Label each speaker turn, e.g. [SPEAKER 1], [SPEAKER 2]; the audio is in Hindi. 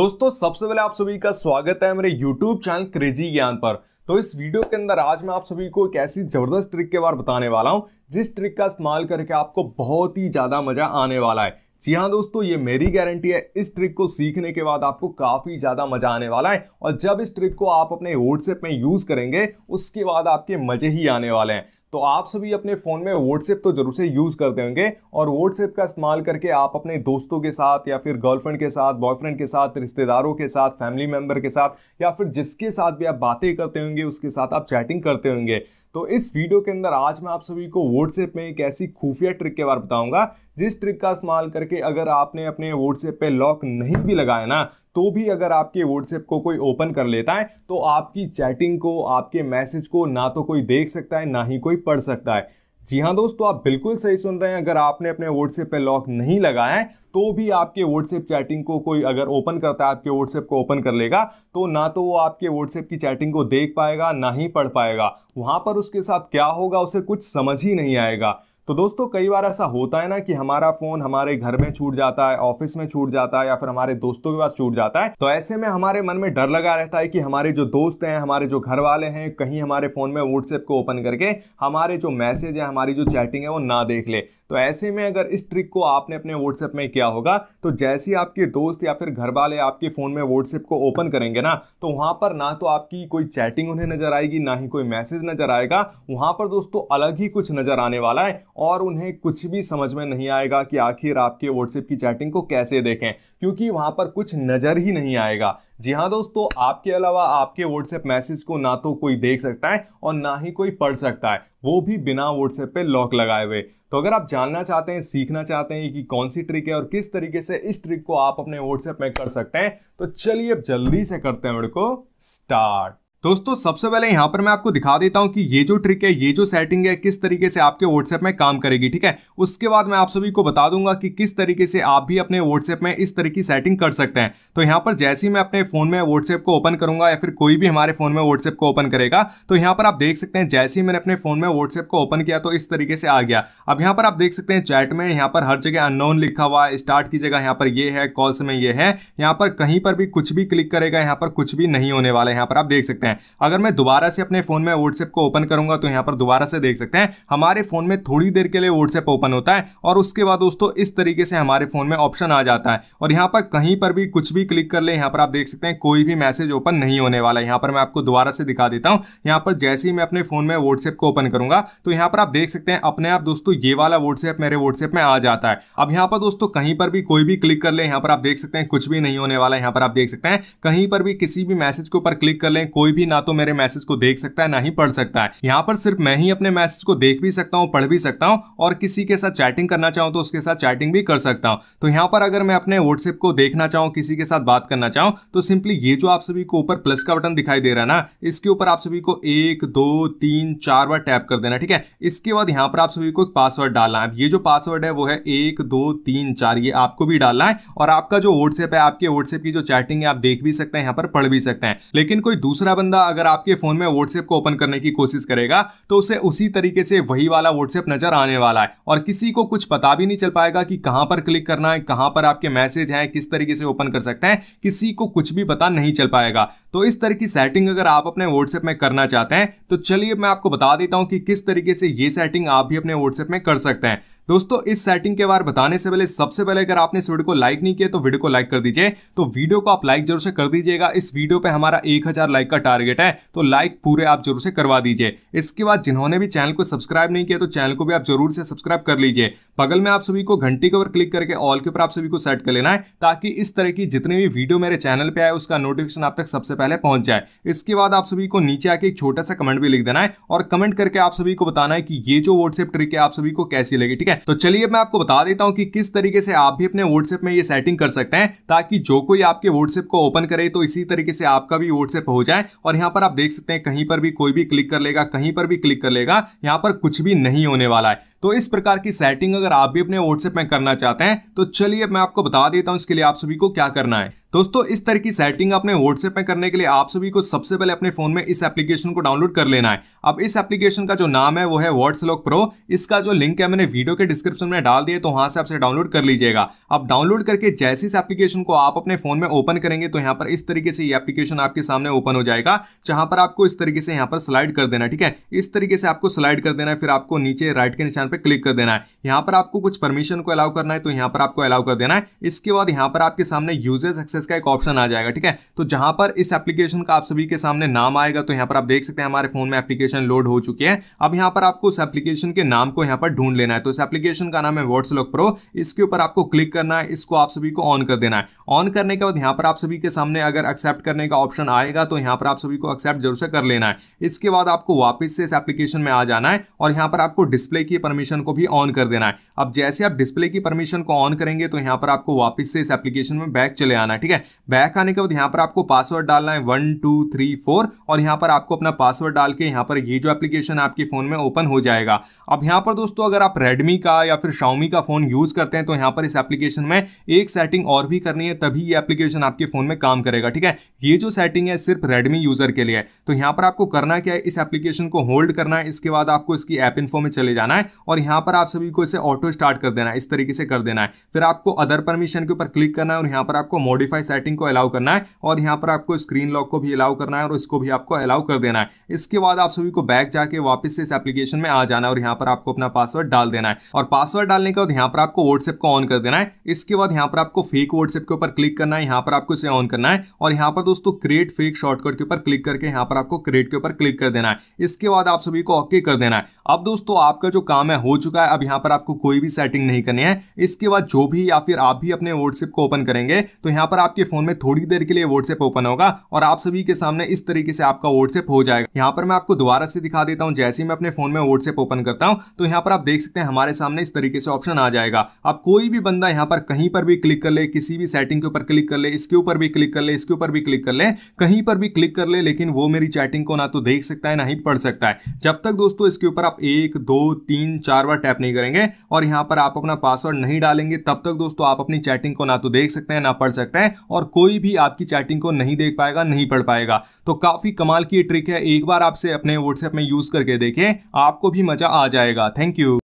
[SPEAKER 1] दोस्तों सबसे पहले आप सभी का स्वागत है मेरे YouTube चैनल क्रेजी ज्ञान पर तो इस वीडियो के अंदर आज मैं आप सभी को एक ऐसी जबरदस्त ट्रिक के बारे बताने वाला हूं जिस ट्रिक का इस्तेमाल करके आपको बहुत ही ज्यादा मजा आने वाला है जी हाँ दोस्तों ये मेरी गारंटी है इस ट्रिक को सीखने के बाद आपको काफ़ी ज़्यादा मजा आने वाला है और जब इस ट्रिक को आप अपने व्हाट्सएप में यूज़ करेंगे उसके बाद आपके मज़े ही आने वाले हैं तो आप सभी अपने फ़ोन में व्हाट्सएप तो जरूर से यूज़ करते होंगे और व्हाट्सएप का इस्तेमाल करके आप अपने दोस्तों के साथ या फिर गर्लफ्रेंड के साथ बॉयफ्रेंड के साथ रिश्तेदारों के साथ फैमिली मेम्बर के साथ या फिर जिसके साथ भी आप बातें करते होंगे उसके साथ आप चैटिंग करते होंगे तो इस वीडियो के अंदर आज मैं आप सभी को व्हाट्सएप में एक ऐसी खुफिया ट्रिक के बारे बताऊंगा जिस ट्रिक का इस्तेमाल करके अगर आपने अपने व्हाट्सएप पे लॉक नहीं भी लगाया ना तो भी अगर आपके व्हाट्सएप को कोई ओपन कर लेता है तो आपकी चैटिंग को आपके मैसेज को ना तो कोई देख सकता है ना ही कोई पढ़ सकता है जी हाँ दोस्तों आप बिल्कुल सही सुन रहे हैं अगर आपने अपने व्हाट्सएप पे लॉक नहीं लगाया है तो भी आपके व्हाट्सएप चैटिंग को कोई अगर ओपन करता है आपके व्हाट्सएप को ओपन कर लेगा तो ना तो वो आपके व्हाट्सएप की चैटिंग को देख पाएगा ना ही पढ़ पाएगा वहाँ पर उसके साथ क्या होगा उसे कुछ समझ ही नहीं आएगा तो दोस्तों कई बार ऐसा होता है ना कि हमारा फोन हमारे घर में छूट जाता है ऑफिस में छूट जाता है या फिर हमारे दोस्तों के पास छूट जाता है तो ऐसे में हमारे मन में डर लगा रहता है कि हमारे जो दोस्त हैं हमारे जो घर वाले हैं कहीं हमारे फोन में व्हाट्सएप को ओपन करके हमारे जो मैसेज है हमारी जो चैटिंग है वो ना देख ले तो ऐसे में अगर इस ट्रिक को आपने अपने व्हाट्सएप में किया होगा तो जैसे ही आपके दोस्त या फिर घर वाले आपके फ़ोन में व्हाट्सएप को ओपन करेंगे ना तो वहां पर ना तो आपकी कोई चैटिंग उन्हें नज़र आएगी ना ही कोई मैसेज नज़र आएगा वहाँ पर दोस्तों अलग ही कुछ नज़र आने वाला है और उन्हें कुछ भी समझ में नहीं आएगा कि आखिर आपके व्हाट्सएप की चैटिंग को कैसे देखें क्योंकि वहाँ पर कुछ नज़र ही नहीं आएगा जी हाँ दोस्तों आपके अलावा आपके व्हाट्सएप मैसेज को ना तो कोई देख सकता है और ना ही कोई पढ़ सकता है वो भी बिना व्हाट्सएप पे लॉक लगाए हुए तो अगर आप जानना चाहते हैं सीखना चाहते हैं कि कौन सी ट्रिक है और किस तरीके से इस ट्रिक को आप अपने व्हाट्सएप में कर सकते हैं तो चलिए अब जल्दी से करते हैं मेरे को स्टार्ट दोस्तों सबसे पहले यहां पर मैं आपको दिखा देता हूं कि ये जो ट्रिक है ये जो सेटिंग है किस तरीके से आपके व्हाट्सएप में काम करेगी ठीक है उसके बाद मैं आप सभी को बता दूंगा कि किस तरीके से आप भी अपने व्हाट्सएप में इस तरह की सेटिंग कर सकते हैं तो यहां पर जैसे ही मैं अपने फोन में व्हाट्सएप को ओपन करूंगा या फिर कोई भी हमारे फोन में व्हाट्सएप को ओपन करेगा तो यहां पर आप देख सकते हैं जैसे ही मैंने अपने फोन में व्हाट्सएप को ओपन किया तो इस तरीके से आ गया अब यहां पर आप देख सकते हैं चैट में यहां पर हर जगह अननोन लिखा हुआ है स्टार्ट की जगह यहां पर ये है कॉल्स में ये है यहां पर कहीं पर भी कुछ भी क्लिक करेगा यहां पर कुछ भी नहीं होने वाला है यहां पर आप देख सकते हैं हैं अगर मैं दोबारा से अपने फ़ोन में व्हाट्सएप को ओपन करूंगा तो यहां पर दोबारा से देख सकते हैं हमारे फ़ोन में थोड़ी देर के लिए व्हाट्सएप ओपन होता है और उसके बाद दोस्तों इस तरीके से हमारे फ़ोन में ऑप्शन आ जाता है और यहां पर कहीं पर भी कुछ भी क्लिक कर ले यहां पर आप देख सकते हैं कोई भी मैसेज ओपन नहीं होने वाला यहां पर मैं आपको दोबारा से दिखा देता हूं यहां पर जैसे ही मैं अपने फ़ोन में व्हाट्सएप को ओपन करूंगा तो यहां पर आप देख सकते हैं अपने आप दोस्तों ये वाला व्हाट्सएप मेरे व्हाट्सएप में आ जाता है अब यहां पर दोस्तों कहीं पर भी कोई भी क्लिक कर ले यहां पर आप देख सकते हैं कुछ भी नहीं होने वाला यहां पर आप देख सकते हैं कहीं पर भी किसी भी मैसेज के ऊपर क्लिक कर ले कोई भी ना तो मेरे मैसेज को देख सकता है ना ही पढ़ सकता है यहाँ पर सिर्फ मैं ही अपने मैसेज को देख भी सकता हूँ पढ़ भी सकता हूँ और किसी के साथ चैटिंग करना चाहूँ तो उसके साथ चैटिंग भी कर सकता हूँ तो यहाँ पर अगर मैं अपने व्हाट्सएप को देखना चाहूँ किसी के साथ बात करना चाहूँ तो सिंपली ये जो आप सभी को ऊपर प्लस का बटन दिखाई दे रहा है ना इसके ऊपर आप सभी को एक दो तीन चार बार टैप कर देना ठीक है इसके बाद यहाँ पर आप सभी को एक पासवर्ड डालना है ये जो पासवर्ड है वो है एक दो तीन चार ये आपको भी डालना है और आपका जो व्हाट्सएप है आपके व्हाट्सएप की जो चैटिंग है आप देख भी सकते हैं यहाँ पर पढ़ भी सकते हैं लेकिन कोई दूसरा बंदा बंदा अगर आपके फ़ोन में व्हाट्सएप को ओपन करने की कोशिश करेगा तो उसे उसी तरीके से वही वाला व्हाट्सएप नज़र आने वाला है और किसी को कुछ पता भी नहीं चल पाएगा कि कहां पर क्लिक करना है कहां पर आपके मैसेज हैं किस तरीके से ओपन कर सकते हैं किसी को कुछ भी पता नहीं चल पाएगा तो इस तरह की सेटिंग अगर आप अपने व्हाट्सएप में करना चाहते हैं तो चलिए मैं आपको बता देता हूं कि किस तरीके से ये सेटिंग आप भी अपने व्हाट्सएप में कर सकते हैं दोस्तों इस सेटिंग के बारे बताने से पहले सबसे पहले अगर आपने इस वीडियो को लाइक नहीं किया तो वीडियो को लाइक कर दीजिए तो वीडियो को आप लाइक जरूर से कर दीजिएगा इस वीडियो पे हमारा एक लाइक का टारगेट है तो लाइक पूरे आप जरूर से करवा दीजिए इसके बाद जिन्होंने भी चैनल को सब्सक्राइब नहीं किया तो चैनल को भी आप जरूर से सब्सक्राइब कर लीजिए बगल में आप सभी को घंटी के ऊपर क्लिक करके ऑल के ऊपर आप सभी को सेट कर लेना है ताकि इस तरह की जितनी भी वीडियो मेरे चैनल पर आए उसका नोटिफिकेशन आप तक सबसे पहले पहुंच जाए इसके बाद आप सभी को नीचे आके एक छोटा सा कमेंट भी लिख देना है और कमेंट करके आप सभी को बताना है कि ये जो व्हाट्सएप ट्रिक है आप सभी को कैसी लगी ठीक है तो चलिए मैं आपको बता देता हूँ कि किस तरीके से आप भी अपने व्हाट्सएप में ये सेटिंग कर सकते हैं ताकि जो कोई आपके व्हाट्सएप को ओपन करे तो इसी तरीके से आपका भी व्हाट्सएप हो जाए और यहाँ पर आप देख सकते हैं कहीं पर भी कोई भी क्लिक कर लेगा कहीं पर भी क्लिक कर लेगा यहाँ पर कुछ भी नहीं होने वाला है तो इस प्रकार की सेटिंग अगर आप भी अपने व्हाट्सएप में करना चाहते हैं तो चलिए मैं आपको बता देता हूं इसके लिए आप सभी को क्या करना है दोस्तों इस तरह की सेटिंग अपने व्हाट्सएप में करने के लिए आप सभी को सबसे पहले अपने फोन में इस एप्लीकेशन को डाउनलोड कर लेना है अब इस एप्लीकेशन का जो नाम है वो है व्हाट्सलॉक प्रो इसका जो लिंक है मैंने वीडियो के डिस्क्रिप्शन में डाल दिया तो वहां से आपसे डाउनलोड कर लीजिएगा अब डाउनलोड करके जैसे इस एप्लीकेशन को आप अपने फोन में ओपन करेंगे तो यहाँ पर इस तरीके से ये एप्लीकेशन आपके सामने ओपन हो जाएगा जहां पर आपको इस तरीके से यहाँ पर स्लाइड कर देना ठीक है इस तरीके से आपको स्लाइड कर देना फिर आपको नीचे राइट के निशान पे क्लिक कर देना है यहाँ पर आपको कुछ परमिशन को अलाउ करना है तो यहाँ पर आपको अलाउ कर देना है इसके बाद यहाँ पर आपके सामने यूजर्स एक्सेस का एक ऑप्शन आ जाएगा ठीक है तो जहाँ पर इस एप्लीकेशन का आप सभी के सामने नाम आएगा तो यहाँ पर आप देख सकते हैं हमारे फोन में एप्लीकेशन लोड हो चुकी है अब यहाँ पर आपको उस एप्लीकेशन के नाम को यहाँ पर ढूंढ लेना है तो इस एप्लीकेशन का नाम है व्हाट्स प्रो इसके ऊपर आपको क्लिक करना है इसको आप सभी को ऑन कर देना है ऑन करने के बाद यहाँ पर आप सभी के सामने अगर एक्सेप्ट करने का ऑप्शन आएगा तो यहाँ पर आप सभी को एक्सेप्ट जरूर से कर लेना है इसके बाद आपको वापस से इस एप्लीकेशन में आ जाना है और यहाँ पर आपको डिस्प्ले की परमिशन परमिशन को भी ऑन कर देना है अब जैसे आप डिस्प्ले की परमिशन को ऑन करेंगे तो यहाँ पर आपको वापस से इस एप्लीकेशन में बैक चले आना है ठीक है बैक आने के बाद यहाँ पर आपको पासवर्ड डालना है वन टू थ्री फोर और यहाँ पर आपको अपना पासवर्ड डाल के यहाँ पर ये जो एप्लीकेशन आपके फ़ोन में ओपन हो जाएगा अब यहाँ पर दोस्तों अगर आप रेडमी का या फिर शाउमी का फ़ोन यूज़ करते हैं तो यहाँ पर इस एप्लीकेशन में एक सेटिंग और भी करनी है तभी ये एप्लीकेशन आपके फ़ोन में काम करेगा ठीक है ये जो सेटिंग है सिर्फ रेडमी यूज़र के लिए है तो यहाँ पर आपको करना क्या है इस एप्लीकेशन को होल्ड करना है इसके बाद आपको इसकी ऐप इन्फो में चले जाना है और यहाँ पर आप सभी को इसे ऑटो स्टार्ट कर देना है इस तरीके से कर देना है फिर आपको अदर परमिशन के ऊपर क्लिक करना है और यहाँ पर आपको मॉडिफाई सेटिंग को अलाउ करना है और यहाँ पर आपको स्क्रीन लॉक को भी अलाउ करना है और इसको भी आपको अलाउ कर देना है इसके बाद आप सभी को बैक जाके वापस से इस एप्लीकेशन में आ जाना है और यहाँ पर आपको अपना पासवर्ड डाल देना है और पासवर्ड डालने के बाद यहाँ पर आपको व्हाट्सएप को ऑन कर देना है इसके बाद यहाँ पर आपको फेक व्हाट्सएप के ऊपर क्लिक करना है यहाँ पर आपको इसे ऑन करना है और यहाँ पर दोस्तों क्रिएट फेक शॉर्टकट के ऊपर क्लिक करके यहाँ पर आपको क्रिएट के ऊपर क्लिक कर देना है इसके बाद आप सभी को ओके कर देना है अब दोस्तों आपका जो काम है हो चुका है अब यहाँ पर आपको कोई भी सेटिंग नहीं करनी है इसके बाद जो भी या फिर आप भी अपने व्हाट्सएप को ओपन करेंगे तो यहाँ पर आपके फोन में थोड़ी देर के लिए व्हाट्सएप ओपन होगा और आप सभी के सामने इस तरीके से आपका व्हाट्सएप हो जाएगा यहाँ पर मैं आपको दोबारा से दिखा देता हूँ जैसे ही मैं अपने फोन में व्हाट्सएप ओपन करता हूँ तो यहाँ पर आप देख सकते हैं हमारे सामने इस तरीके से ऑप्शन आ जाएगा अब कोई भी बंदा यहाँ पर कहीं पर भी क्लिक कर ले किसी भी सेटिंग के ऊपर क्लिक कर ले इसके ऊपर भी क्लिक कर ले इसके ऊपर भी क्लिक कर ले कहीं पर भी क्लिक कर ले लेकिन वो मेरी चैटिंग को ना तो देख सकता है ना ही पढ़ सकता है जब तक दोस्तों इसके ऊपर आप एक दो तीन चार बार टैप नहीं करेंगे और यहां पर आप अपना पासवर्ड नहीं डालेंगे तब तक दोस्तों आप अपनी चैटिंग को ना तो देख सकते हैं ना पढ़ सकते हैं और कोई भी आपकी चैटिंग को नहीं देख पाएगा नहीं पढ़ पाएगा तो काफ़ी कमाल की ट्रिक है एक बार आपसे अपने व्हाट्सएप में यूज़ करके देखें आपको भी मज़ा आ जाएगा थैंक यू